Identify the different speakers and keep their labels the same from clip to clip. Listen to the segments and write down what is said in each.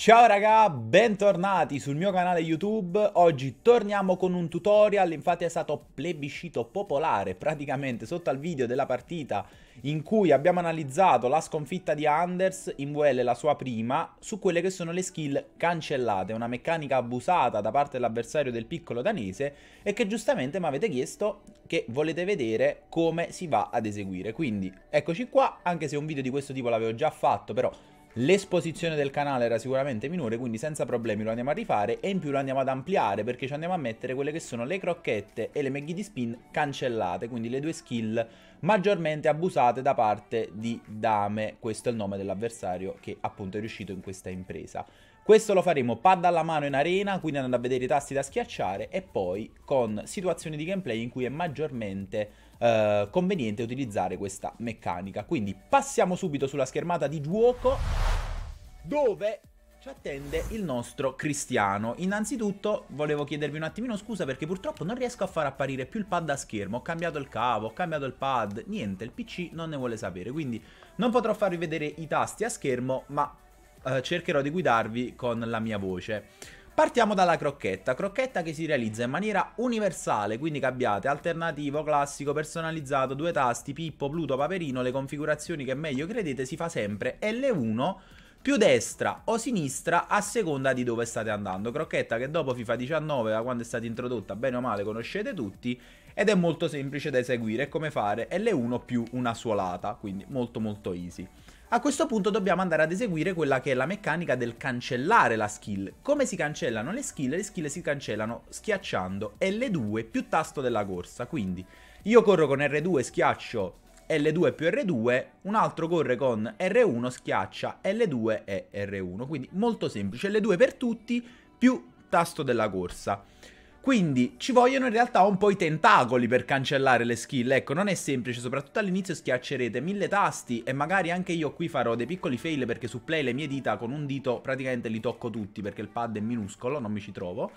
Speaker 1: Ciao raga, bentornati sul mio canale YouTube. Oggi torniamo con un tutorial, infatti è stato plebiscito popolare praticamente sotto al video della partita in cui abbiamo analizzato la sconfitta di Anders in VL, la sua prima, su quelle che sono le skill cancellate, una meccanica abusata da parte dell'avversario del piccolo danese e che giustamente mi avete chiesto che volete vedere come si va ad eseguire. Quindi eccoci qua, anche se un video di questo tipo l'avevo già fatto, però l'esposizione del canale era sicuramente minore, quindi senza problemi lo andiamo a rifare e in più lo andiamo ad ampliare perché ci andiamo a mettere quelle che sono le crocchette e le Maggie di spin cancellate, quindi le due skill maggiormente abusate da parte di dame, questo è il nome dell'avversario che appunto è riuscito in questa impresa. Questo lo faremo pad alla mano in arena, quindi andando a vedere i tasti da schiacciare e poi con situazioni di gameplay in cui è maggiormente eh, conveniente utilizzare questa meccanica. Quindi passiamo subito sulla schermata di gioco dove ci attende il nostro Cristiano. Innanzitutto volevo chiedervi un attimino scusa perché purtroppo non riesco a far apparire più il pad a schermo, ho cambiato il cavo, ho cambiato il pad, niente, il PC non ne vuole sapere, quindi non potrò farvi vedere i tasti a schermo, ma eh, cercherò di guidarvi con la mia voce. Partiamo dalla crocchetta, crocchetta che si realizza in maniera universale, quindi che abbiate alternativo, classico, personalizzato, due tasti, pippo, pluto, paperino, le configurazioni che meglio credete, si fa sempre L1 più destra o sinistra a seconda di dove state andando. Crocchetta che dopo FIFA 19, da quando è stata introdotta, bene o male conoscete tutti, ed è molto semplice da eseguire, è come fare L1 più una suolata, quindi molto molto easy. A questo punto dobbiamo andare ad eseguire quella che è la meccanica del cancellare la skill. Come si cancellano le skill? Le skill si cancellano schiacciando L2 più tasto della corsa, quindi io corro con R2 schiaccio l2 più R2, un altro corre con R1, schiaccia L2 e R1. Quindi molto semplice, L2 per tutti più tasto della corsa. Quindi ci vogliono in realtà un po' i tentacoli per cancellare le skill, ecco, non è semplice, soprattutto all'inizio schiaccerete mille tasti e magari anche io qui farò dei piccoli fail perché su play le mie dita con un dito praticamente li tocco tutti perché il pad è minuscolo, non mi ci trovo.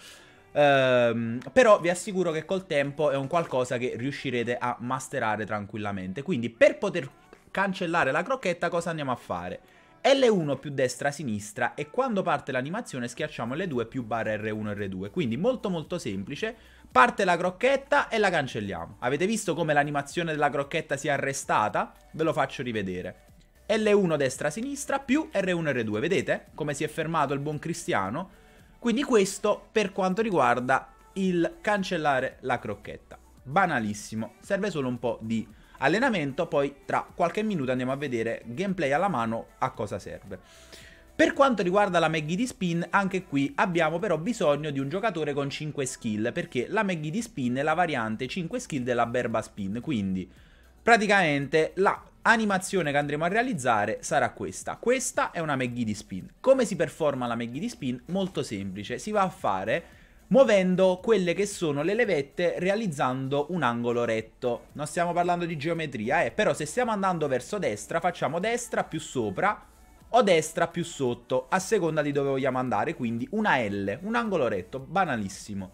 Speaker 1: Ehm, però vi assicuro che col tempo è un qualcosa che riuscirete a masterare tranquillamente. Quindi per poter cancellare la crocchetta cosa andiamo a fare? L1 più destra sinistra e quando parte l'animazione schiacciamo L2 più barra R1 R2 quindi molto molto semplice parte la crocchetta e la cancelliamo avete visto come l'animazione della crocchetta si è arrestata? ve lo faccio rivedere L1 destra sinistra più R1 R2 vedete come si è fermato il buon cristiano? Quindi questo per quanto riguarda il cancellare la crocchetta. Banalissimo, serve solo un po' di allenamento, poi tra qualche minuto andiamo a vedere gameplay alla mano a cosa serve. Per quanto riguarda la Maggie di Spin, anche qui abbiamo però bisogno di un giocatore con 5 skill, perché la Maggie di Spin è la variante 5 skill della Berba Spin, quindi praticamente la animazione che andremo a realizzare sarà questa. Questa è una McGee di spin. Come si performa la McGee di spin? Molto semplice, si va a fare muovendo quelle che sono le levette realizzando un angolo retto. Non stiamo parlando di geometria, eh, però se stiamo andando verso destra facciamo destra più sopra o destra più sotto, a seconda di dove vogliamo andare, quindi una L, un angolo retto, banalissimo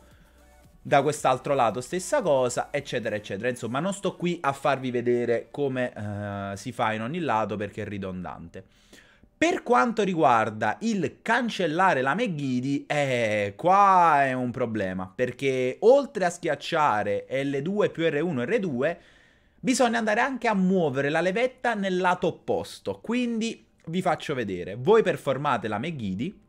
Speaker 1: da quest'altro lato stessa cosa, eccetera, eccetera. Insomma, non sto qui a farvi vedere come eh, si fa in ogni lato perché è ridondante. Per quanto riguarda il cancellare la McGiddy, eh, qua è un problema, perché oltre a schiacciare L2 più R1 e R2, bisogna andare anche a muovere la levetta nel lato opposto. Quindi vi faccio vedere. Voi performate la McGiddy,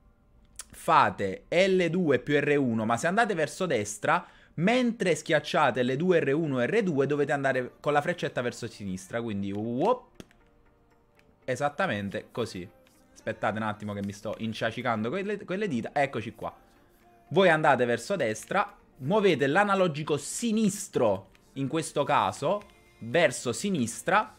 Speaker 1: fate L2 più R1, ma se andate verso destra, mentre schiacciate L2, R1 e R2, dovete andare con la freccetta verso sinistra. Quindi, whoop, esattamente così. Aspettate un attimo che mi sto inciacicando con le, con le dita. Eccoci qua. Voi andate verso destra, muovete l'analogico sinistro, in questo caso, verso sinistra,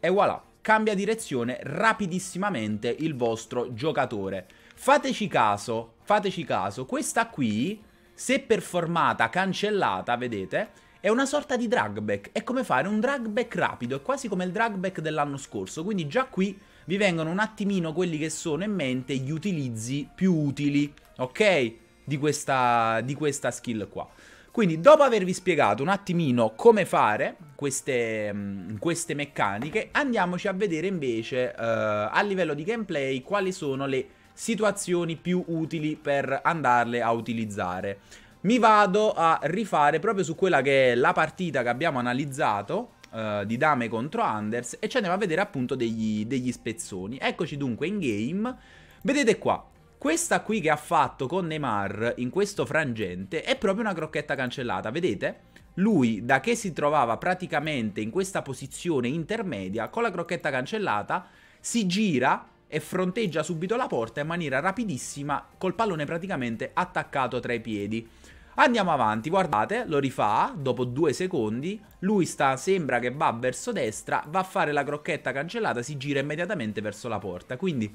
Speaker 1: e voilà. Cambia direzione rapidissimamente il vostro giocatore. Fateci caso, fateci caso, questa qui, se performata, cancellata, vedete, è una sorta di dragback, è come fare un dragback rapido, è quasi come il dragback dell'anno scorso, quindi già qui vi vengono un attimino quelli che sono in mente gli utilizzi più utili, ok? Di questa, di questa skill qua. Quindi dopo avervi spiegato un attimino come fare queste, mm, queste meccaniche, andiamoci a vedere invece eh, a livello di gameplay quali sono le situazioni più utili per andarle a utilizzare. Mi vado a rifare proprio su quella che è la partita che abbiamo analizzato Uh, di dame contro Anders e ci andiamo a vedere appunto degli, degli, spezzoni. Eccoci dunque in game. Vedete qua, questa qui che ha fatto con Neymar in questo frangente è proprio una crocchetta cancellata, vedete? Lui, da che si trovava praticamente in questa posizione intermedia, con la crocchetta cancellata, si gira e fronteggia subito la porta in maniera rapidissima col pallone praticamente attaccato tra i piedi. Andiamo avanti, guardate, lo rifà dopo due secondi, lui sta, sembra che va verso destra, va a fare la crocchetta cancellata, si gira immediatamente verso la porta, quindi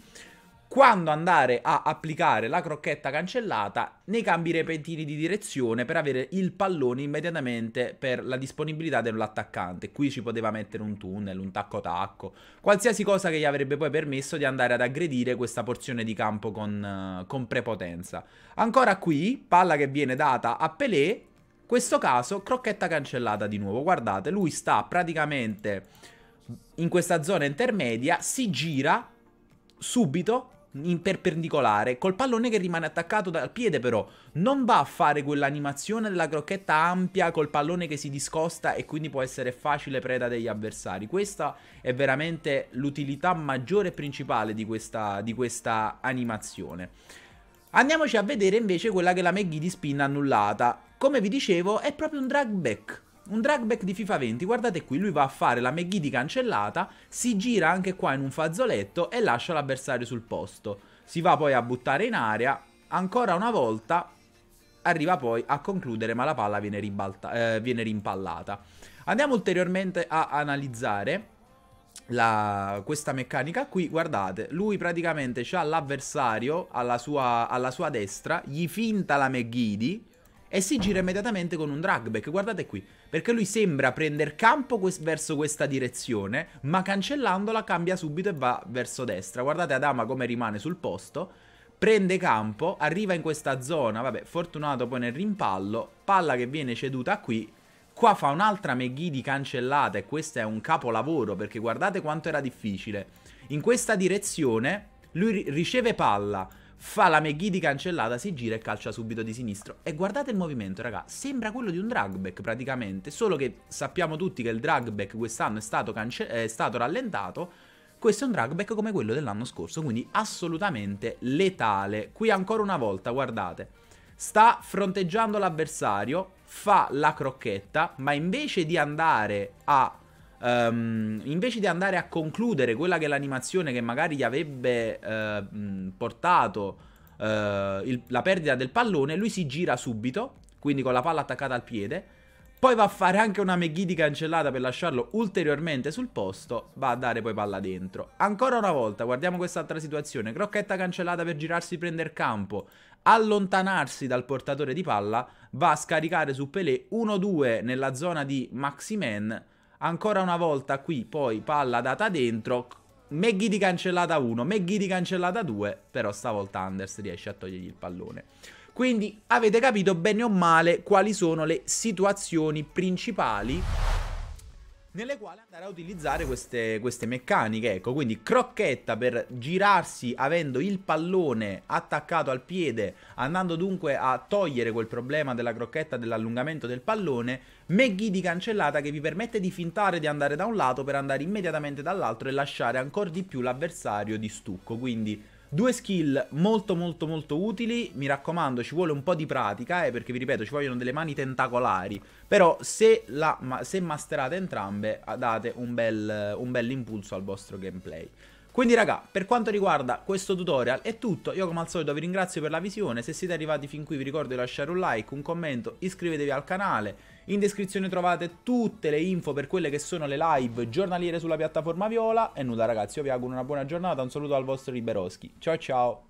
Speaker 1: quando andare a applicare la crocchetta cancellata nei cambi repentini di direzione per avere il pallone immediatamente per la disponibilità dell'attaccante. Qui ci poteva mettere un tunnel, un tacco-tacco, qualsiasi cosa che gli avrebbe poi permesso di andare ad aggredire questa porzione di campo con, uh, con prepotenza. Ancora qui, palla che viene data a Pelé, questo caso crocchetta cancellata di nuovo. Guardate, lui sta praticamente in questa zona intermedia, si gira subito in perpendicolare, col pallone che rimane attaccato dal piede però, non va a fare quell'animazione della crocchetta ampia col pallone che si discosta e quindi può essere facile preda degli avversari. Questa è veramente l'utilità maggiore e principale di questa, di questa animazione. Andiamoci a vedere invece quella che la Maggie di spin annullata. Come vi dicevo è proprio un drag back, un dragback di FIFA 20, guardate qui, lui va a fare la McGee di cancellata, si gira anche qua in un fazzoletto e lascia l'avversario sul posto. Si va poi a buttare in aria, ancora una volta arriva poi a concludere ma la palla viene, ribalta, eh, viene rimpallata. Andiamo ulteriormente a analizzare la, questa meccanica qui, guardate, lui praticamente ha l'avversario alla, alla sua, destra, gli finta la McGiddy e si gira immediatamente con un dragback, guardate qui perché lui sembra prendere campo quest verso questa direzione, ma cancellandola cambia subito e va verso destra. Guardate Adama come rimane sul posto, prende campo, arriva in questa zona, vabbè, fortunato poi nel rimpallo, palla che viene ceduta qui, Qua fa un'altra McGee di cancellata e questo è un capolavoro perché guardate quanto era difficile. In questa direzione lui riceve palla, fa la Meghidi cancellata, si gira e calcia subito di sinistro. E guardate il movimento, raga, sembra quello di un dragback praticamente, solo che sappiamo tutti che il dragback quest'anno è stato, è stato rallentato, questo è un dragback come quello dell'anno scorso, quindi assolutamente letale. Qui ancora una volta, guardate, sta fronteggiando l'avversario, fa la crocchetta, ma invece di andare a um, invece di andare a concludere quella che è l'animazione che magari gli avrebbe uh, portato uh, il, la perdita del pallone, lui si gira subito, quindi con la palla attaccata al piede, poi va a fare anche una McGee cancellata per lasciarlo ulteriormente sul posto, va a dare poi palla dentro. Ancora una volta, guardiamo quest'altra situazione, crocchetta cancellata per girarsi, prendere campo, allontanarsi dal portatore di palla, va a scaricare su Pelé 1-2 nella zona di Maximen, Ancora una volta qui, poi palla data dentro. Meghi di cancellata 1, Meghi di cancellata 2, però stavolta Anders riesce a togliergli il pallone. Quindi avete capito bene o male quali sono le situazioni principali nelle quali andare a utilizzare queste, queste meccaniche. Ecco, quindi crocchetta per girarsi avendo il pallone attaccato al piede, andando dunque a togliere quel problema della crocchetta dell'allungamento del pallone, McGee di cancellata che vi permette di fintare di andare da un lato per andare immediatamente dall'altro e lasciare ancora di più l'avversario di stucco. Quindi Due skill molto molto molto utili, mi raccomando ci vuole un po' di pratica eh, perché vi ripeto ci vogliono delle mani tentacolari Però se, la, ma, se masterate entrambe date un bel, un bel impulso al vostro gameplay quindi raga, per quanto riguarda questo tutorial è tutto, io come al solito vi ringrazio per la visione, se siete arrivati fin qui vi ricordo di lasciare un like, un commento, iscrivetevi al canale, in descrizione trovate tutte le info per quelle che sono le live giornaliere sulla piattaforma Viola e nulla ragazzi, io vi auguro una buona giornata, un saluto al vostro Liberoschi, ciao ciao!